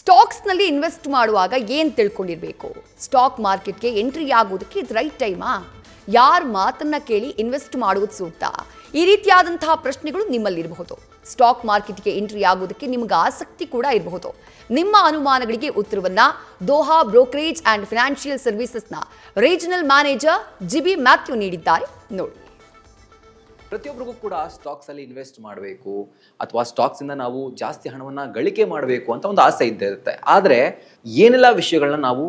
ಸ್ಟಾಕ್ಸ್ನಲ್ಲಿ invest ಮಾಡುವಾಗ ಏನು ತಿಳ್ಕೊಂಡಿರಬೇಕು ಸ್ಟಾಕ್ ಮಾರ್ಕೆಟ್ಗೆ ಎಂಟ್ರಿ ಆಗೋದಕ್ಕೆ ಇದು ರೈಟ್ ಟೈಮಾ ಯಾರ ಮಾತನ್ನ ಕೇಳಿ ಇನ್ವೆಸ್ಟ್ ಮಾಡುವುದು ಸೂಕ್ತ ಈ ರೀತಿಯಾದಂತಹ ಪ್ರಶ್ನೆಗಳು ನಿಮ್ಮಲ್ಲಿರಬಹುದು ಸ್ಟಾಕ್ ಮಾರ್ಕೆಟ್ಗೆ ಎಂಟ್ರಿ ಆಗೋದಕ್ಕೆ ನಿಮಗೆ ಆಸಕ್ತಿ ಕೂಡ ಇರಬಹುದು ನಿಮ್ಮ ಅನುಮಾನಗಳಿಗೆ ಉತ್ತರವನ್ನು ದೋಹಾ ಬ್ರೋಕರೇಜ್ ಆ್ಯಂಡ್ ಫಿನಾನ್ಷಿಯಲ್ ಸರ್ವಿಸಸ್ನ regional manager G B Mathew ನೀಡಿದ್ದಾರೆ ನೋಡಿ ಪ್ರತಿಯೊಬ್ಬರಿಗೂ ಕೂಡ ಸ್ಟಾಕ್ಸ್ ಅಲ್ಲಿ ಇನ್ವೆಸ್ಟ್ ಮಾಡಬೇಕು ಅಥವಾ ಸ್ಟಾಕ್ಸ್ ಇಂದ ನಾವು ಜಾಸ್ತಿ ಹಣವನ್ನು ಗಳಿಕೆ ಮಾಡಬೇಕು ಅಂತ ಒಂದು ಆಸೆ ಇದ್ದೇ ಇರುತ್ತೆ ಆದರೆ ಏನೆಲ್ಲ ವಿಷಯಗಳನ್ನ ನಾವು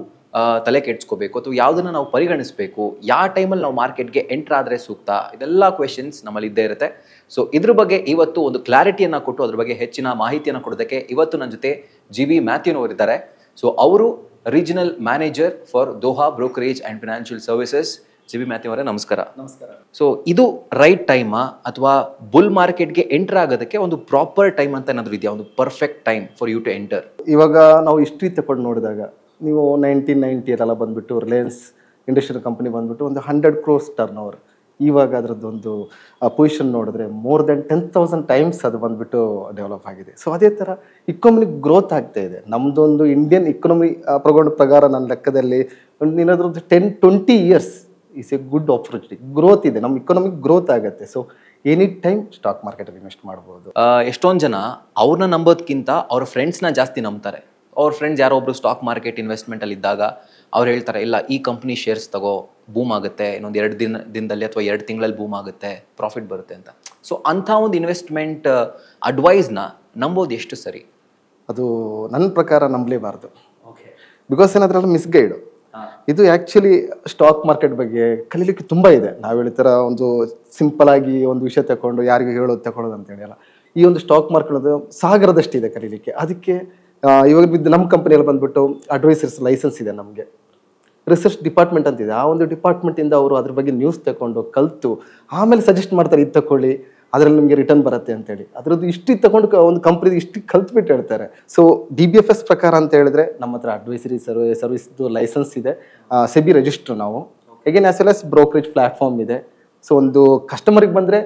ತಲೆ ಕೆಡ್ಸ್ಕೋಬೇಕು ಅಥವಾ ಯಾವುದನ್ನು ನಾವು ಪರಿಗಣಿಸಬೇಕು ಯಾವ ಟೈಮಲ್ಲಿ ನಾವು ಮಾರ್ಕೆಟ್ಗೆ ಎಂಟರ್ ಆದರೆ ಸೂಕ್ತ ಇದೆಲ್ಲ ಕ್ವೆಶನ್ಸ್ ನಮ್ಮಲ್ಲಿ ಇದ್ದೇ ಇರುತ್ತೆ ಸೊ ಇದ್ರ ಬಗ್ಗೆ ಇವತ್ತು ಒಂದು ಕ್ಲಾರಿಟಿಯನ್ನು ಕೊಟ್ಟು ಅದ್ರ ಬಗ್ಗೆ ಹೆಚ್ಚಿನ ಮಾಹಿತಿಯನ್ನು ಕೊಡೋದಕ್ಕೆ ಇವತ್ತು ನನ್ನ ಜೊತೆ ಜಿ ವಿ ಇದ್ದಾರೆ ಸೊ ಅವರು regional manager for Doha brokerage and financial services C B ಅವರೇ ನಮಸ್ಕಾರ ನಮಸ್ಕಾರ ಸೊ ಇದು ರೈಟ್ ಟೈಮಾ ಅಥವಾ ಬುಲ್ ಮಾರ್ಕೆಟ್ಗೆ ಎಂಟರ್ ಆಗೋದಕ್ಕೆ ಒಂದು ಪ್ರಾಪರ್ ಟೈಮ್ ಅಂತ ಏನಾದರೂ ಇದೆಯಾ ಒಂದು perfect time for you to enter ಇವಾಗ ನಾವು ಹಿಸ್ಟ್ರಿ ತಗೊಂಡು ನೋಡಿದಾಗ ನೀವು ನೈನ್ಟೀನ್ ನೈಂಟಿಯರೆಲ್ಲ ಬಂದುಬಿಟ್ಟು ರಿಲಯನ್ಸ್ ಇಂಡಸ್ಟ್ರಿಯಲ್ ಕಂಪನಿ ಬಂದುಬಿಟ್ಟು ಒಂದು ಹಂಡ್ರೆಡ್ ಕ್ರೋಸ್ ಟರ್ನ್ ಓವರ್ ಇವಾಗ ಅದರದ್ದೊಂದು ಪೊಸಿಷನ್ ನೋಡಿದ್ರೆ more than ten thousand times ಅದು ಬಂದುಬಿಟ್ಟು ಡೆವಲಪ್ ಆಗಿದೆ ಸೊ ಅದೇ ಥರ ಇಕೊನಮಿ ಗ್ರೋತ್ ಆಗ್ತಾ ಇದೆ ನಮ್ಮದೊಂದು ಇಂಡಿಯನ್ ಇಕೊನಮಿ ಪ್ರಗೊಂಡ ಪ್ರಕಾರ ನನ್ನ ಲೆಕ್ಕದಲ್ಲಿ ಒಂದು ಏನಾದರೂ ten twenty years is a good opportunity growth ಇದೆ ನಮ್ಮ ಇಕಾನಮಿಕ್ ಗ್ರೋತ್ ಆಗುತ್ತೆ ಸೊ ಎನಿ ಟೈಮ್ ಸ್ಟಾಕ್ ಮಾರ್ಕೆಟಲ್ಲಿ ಇನ್ವೆಸ್ಟ್ ಮಾಡ್ಬೋದು ಎಷ್ಟೊಂದು ಜನ ಅವ್ರನ್ನ ನಂಬೋದಕ್ಕಿಂತ ಅವ್ರ ಫ್ರೆಂಡ್ಸ್ನ ಜಾಸ್ತಿ ನಂಬ್ತಾರೆ ಅವ್ರ ಫ್ರೆಂಡ್ಸ್ ಯಾರೋ ಒಬ್ರು ಸ್ಟಾಕ್ ಮಾರ್ಕೆಟ್ ಇನ್ವೆಸ್ಟ್ಮೆಂಟಲ್ಲಿ ಇದ್ದಾಗ ಅವ್ರು ಹೇಳ್ತಾರೆ ಇಲ್ಲ ಈ ಕಂಪ್ನಿ ಶೇರ್ಸ್ ತಗೋ ಬೂಮ್ ಆಗುತ್ತೆ ಇನ್ನೊಂದು ಎರಡು ದಿನ ದಿನದಲ್ಲಿ ಅಥವಾ ಎರಡು ತಿಂಗಳಲ್ಲಿ ಬೂಮ್ ಆಗುತ್ತೆ ಪ್ರಾಫಿಟ್ ಬರುತ್ತೆ ಅಂತ ಸೊ ಅಂಥ ಒಂದು ಇನ್ವೆಸ್ಟ್ಮೆಂಟ್ ಅಡ್ವೈಸ್ನ ನಂಬೋದು ಎಷ್ಟು ಸರಿ ಅದು ನನ್ನ ಪ್ರಕಾರ ನಂಬಲೇಬಾರ್ದು ಬಿಕಾಸ್ ಏನಾದ್ರಲ್ಲ ಮಿಸ್ಗೈಡು ಇದು ಆಕ್ಚುಲಿ ಸ್ಟಾಕ್ ಮಾರ್ಕೆಟ್ ಬಗ್ಗೆ ಕಲೀಲಿಕ್ಕೆ ತುಂಬಾ ಇದೆ ನಾವು ಹೇಳ್ತಾರ ಒಂದು ಸಿಂಪಲ್ ಆಗಿ ಒಂದು ವಿಷಯ ತಗೊಂಡು ಯಾರಿಗೂ ಹೇಳೋದು ತಗೊಳ್ಳೋದು ಅಂತ ಹೇಳಲ್ಲ ಈ ಒಂದು ಸ್ಟಾಕ್ ಮಾರ್ಕೆಟ್ ಅದು ಸಾಗರದಷ್ಟಿದೆ ಕಲೀಲಿಕ್ಕೆ ಅದಕ್ಕೆ ಇವಾಗ ಬಿದ್ದು ನಮ್ಮ ಕಂಪನಿಯಲ್ಲಿ ಬಂದ್ಬಿಟ್ಟು ಅಡ್ವೈಸರ್ಸ್ ಲೈಸೆನ್ಸ್ ಇದೆ ನಮಗೆ ರಿಸರ್ಚ್ ಡಿಪಾರ್ಟ್ಮೆಂಟ್ ಅಂತಿದೆ ಆ ಒಂದು ಡಿಪಾರ್ಟ್ಮೆಂಟಿಂದ ಅವರು ಅದ್ರ ಬಗ್ಗೆ ನ್ಯೂಸ್ ತಗೊಂಡು ಕಲಿತು ಆಮೇಲೆ ಸಜೆಸ್ಟ್ ಮಾಡ್ತಾರೆ ಇದು ತಗೊಳ್ಳಿ ಅದರಲ್ಲಿ ನಿಮಗೆ ರಿಟರ್ನ್ ಬರುತ್ತೆ ಅಂತೇಳಿ ಅದರದ್ದು ಇಷ್ಟು ತಗೊಂಡು ಒಂದು ಕಂಪ್ನಿದು ಇಷ್ಟು ಕಲ್ತ್ಬಿಟ್ಟು ಹೇಳ್ತಾರೆ so D B F S ಪ್ರಕಾರ ಅಂತ ಹೇಳಿದ್ರೆ ನಮ್ಮ ಹತ್ರ ಅಡ್ವೈಸರಿ ಸರ್ವೆ ಸರ್ವಿಸ್ದು ಲೈಸೆನ್ಸ್ ಇದೆ ಸೆಬಿ ರಿಜಿಸ್ಟರ್ ನಾವು again as well as brokerage platform ಇದೆ ಸೊ ಒಂದು ಕಸ್ಟಮರಿಗೆ ಬಂದರೆ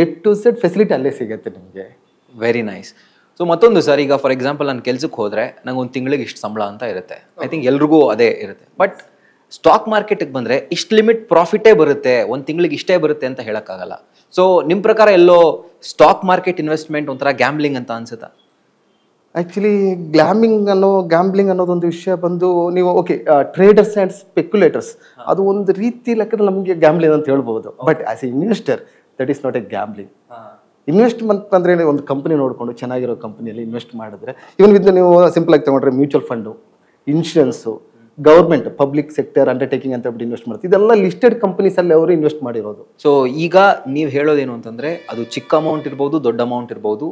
ಎ ಟು ಸೆಡ್ ಫೆಸಿಲಿಟಿ ಅಲ್ಲೇ ಸಿಗುತ್ತೆ ನಿಮಗೆ ವೆರಿ ನೈಸ್ ಸೊ ಮತ್ತೊಂದು ಸರ್ ಈಗ ಫಾರ್ ಎಕ್ಸಾಂಪಲ್ ನಾನು ಕೆಲ್ಸಕ್ಕೆ ಹೋದರೆ ನಂಗೆ ಒಂದು ತಿಂಗಳಿಗೆ ಇಷ್ಟು ಸಂಬಳ ಅಂತ ಇರುತ್ತೆ ಐ ಥಿಂಕ್ ಎಲ್ರಿಗೂ ಅದೇ ಇರುತ್ತೆ ಬಟ್ ಸ್ಟಾಕ್ ಮಾರ್ಕೆಟಿಗೆ ಬಂದರೆ ಇಷ್ಟು ಲಿಮಿಟ್ ಪ್ರಾಫಿಟೇ ಬರುತ್ತೆ ಒಂದು ತಿಂಗಳಿಗೆ ಇಷ್ಟೇ ಬರುತ್ತೆ ಅಂತ ಹೇಳೋಕ್ಕಾಗಲ್ಲ ಸೊ ನಿಮ್ಮ ಪ್ರಕಾರ ಎಲ್ಲೋ ಸ್ಟಾಕ್ ಮಾರ್ಕೆಟ್ ಇನ್ವೆಸ್ಟ್ಮೆಂಟ್ ಒಂಥರ ಗ್ಯಾಮ್ಲಿಂಗ್ ಅಂತ ಅನ್ಸುತ್ತಾ ಆ್ಯಕ್ಚುಲಿ ಗ್ಲಾಮಿಂಗ್ ಅನ್ನೋ ಗ್ಯಾಂಬ್ಲಿಂಗ್ ಅನ್ನೋದೊಂದು ವಿಷಯ ಬಂದು ನೀವು ಓಕೆ ಟ್ರೇಡರ್ಸ್ ಆ್ಯಂಡ್ ಸ್ಪೆಕ್ಯುಲೇಟರ್ಸ್ ಅದು ಒಂದು ರೀತಿ ಲೆಕ್ಕದ ನಮಗೆ ಗ್ಯಾಂಬ್ಲಿಂಗ್ ಅಂತ ಹೇಳ್ಬೋದು but as a investor that is not a gambling investment ಅಂದ್ರೆ ಒಂದು ಕಂಪನಿ ನೋಡಿಕೊಂಡು ಚೆನ್ನಾಗಿರೋ ಕಂಪನಿಯಲ್ಲಿ ಇನ್ವೆಸ್ಟ್ ಮಾಡಿದ್ರೆ ಇವನ್ ವಿದ್ ನೀವು ಸಿಂಪಲ್ ಆಗಿ ತೊಗೊಂಡ್ರೆ mutual fund insurance government public sector undertaking ಅಂತ ಬಿಟ್ಟು ಇನ್ವೆಸ್ಟ್ ಮಾಡ್ತೀವಿ ಇದೆಲ್ಲ ಲಿಸ್ಟೆಡ್ ಕಂಪನೀಸ್ ಅಲ್ಲಿ ಅವರು ಇನ್ವೆಸ್ಟ್ ಮಾಡಿರೋದು ಸೊ ಈಗ ನೀವು ಹೇಳೋದೇನು ಅಂತಂದ್ರೆ ಅದು ಚಿಕ್ಕ ಅಮೌಂಟ್ ಇರ್ಬೋದು ದೊಡ್ಡ ಅಮೌಂಟ್ ಇರ್ಬೋದು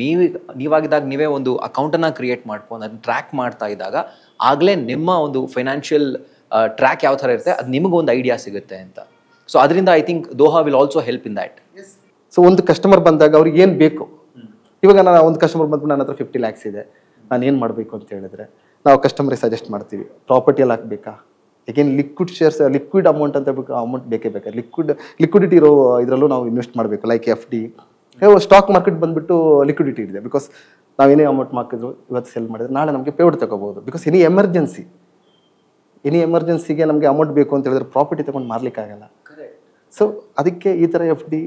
ನೀವ್ ನೀವಾಗಿದ್ದಾಗ ನೀವೇ ಒಂದು ಅಕೌಂಟನ್ನು ಕ್ರಿಯೇಟ್ ಮಾಡ್ಕೊಂಡು ಅದನ್ನ ಟ್ರ್ಯಾಕ್ ಮಾಡ್ತಾ ಇದ್ದಾಗ ಆಗ್ಲೇ ನಿಮ್ಮ ಒಂದು ಫೈನಾನ್ಷಿಯಲ್ ಟ್ರ್ಯಾಕ್ ಯಾವ ತರ ಇರುತ್ತೆ ಅದು ಒಂದು ಐಡಿಯಾ ಸಿಗುತ್ತೆ ಅಂತ ಸೊ ಅದರಿಂದ I think Doha will also help in that so ಒಂದು ಕಸ್ಟಮರ್ ಬಂದಾಗ ಅವ್ರಿಗೆ ಏನ್ ಬೇಕು ಇವಾಗ ನಾನು ಒಂದು ಕಸ್ಟಮರ್ ಬಂದ್ಬಿಟ್ಟು ನನ್ನ ಹತ್ರ ಫಿಫ್ಟಿ ಲ್ಯಾಕ್ಸ್ ಇದೆ ನಾನು ಏನು ಮಾಡಬೇಕು ಅಂತ ಹೇಳಿದ್ರೆ ನಾವು ಕಸ್ಟಮರಿಗೆ ಸಜೆಸ್ಟ್ ಮಾಡ್ತೀವಿ ಪ್ರಾಪರ್ಟಿಯಲ್ಲಿ ಹಾಕಬೇಕಾ ಏಕೆನ್ ಲಿಕ್ವಿಡ್ ಶೇರ್ಸ್ ಲಿಕ್ವಿಡ್ ಅಮೌಂಟ್ ಅಂತ ಬೇಕು ಅಮೌಂಟ್ ಬೇಕೇ ಬೇಕಾ ಲಿಕ್ವಿಡ್ ಲಿಕ್ವಿಡಿಟಿ ಇರೋ ಇದರಲ್ಲೂ ನಾವು ಇನ್ವೆಸ್ಟ್ ಮಾಡಬೇಕು like F D stock market ಬಂದುಬಿಟ್ಟು ಲಿಕ್ವಿಡಿಟಿ ಇದೆ ಬಿಕಾಸ್ ನಾವು ಏನೇ ಅಮೌಂಟ್ ಹಾಕಿದ್ರು ಇವತ್ತು ಸೆಲ್ ಮಾಡಿದ್ರೆ ನಾಳೆ ನಮಗೆ ಪೇಡ್ ತಗೋಬೋದು ಬಿಕಾಸ್ ಎನಿ ಎಮರ್ಜೆನ್ಸಿ ಎನಿ ಎಮರ್ಜೆನ್ಸಿಗೆ ನಮಗೆ ಅಮೌಂಟ್ ಬೇಕು ಅಂತ ಹೇಳಿದ್ರೆ ಪ್ರಾಪರ್ಟಿ ತೊಗೊಂಡು ಮಾರ್ಲಿಕ್ಕಾಗಲ್ಲ ಸೊ ಅದಕ್ಕೆ ಈ ಥರ F D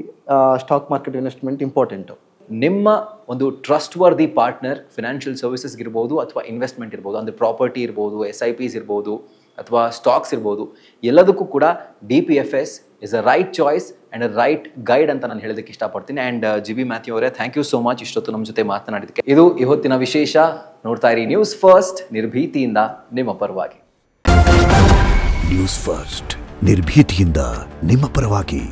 stock market investment important ನಿಮ್ಮ ಒಂದು ಟ್ರಸ್ಟ್ ವರ್ದಿ ಪಾರ್ಟ್ನರ್ ಫಿನಾನ್ಷಿಯಲ್ ಸರ್ವಿಸಸ್ಗಿರ್ಬೋದು ಅಥವಾ ಇನ್ವೆಸ್ಟ್ಮೆಂಟ್ ಇರ್ಬೋದು ಅಂದರೆ ಪ್ರಾಪರ್ಟಿ ಇರ್ಬೋದು ಎಸ್ ಐ ಪಿಸ್ ಇರ್ಬೋದು ಅಥವಾ ಸ್ಟಾಕ್ಸ್ ಇರ್ಬೋದು ಎಲ್ಲದಕ್ಕೂ ಕೂಡ D P F S is a right choice and a right guide ಅಂತ ನಾನು ಹೇಳೋದಕ್ಕೆ ಇಷ್ಟಪಡ್ತೀನಿ ಆ್ಯಂಡ್ ಜಿ ಬಿ ಮ್ಯಾಥ್ಯೂ ಅವರೇ ಥ್ಯಾಂಕ್ ಯು ಸೋ ಮಚ್ ಇಷ್ಟೊತ್ತು ನಮ್ಮ ಜೊತೆ ಮಾತನಾಡಿದ್ದಕ್ಕೆ ಇದು ಇವತ್ತಿನ ವಿಶೇಷ ನೋಡ್ತಾ ಇರಿ ನ್ಯೂಸ್ ಫಸ್ಟ್ ನಿರ್ಭೀತಿಯಿಂದ ನಿಮ್ಮ ಪರವಾಗಿ ನ್ಯೂಸ್ ಫಸ್ಟ್ ನಿರ್ಭೀತಿಯಿಂದ ನಿಮ್ಮ ಪರವಾಗಿ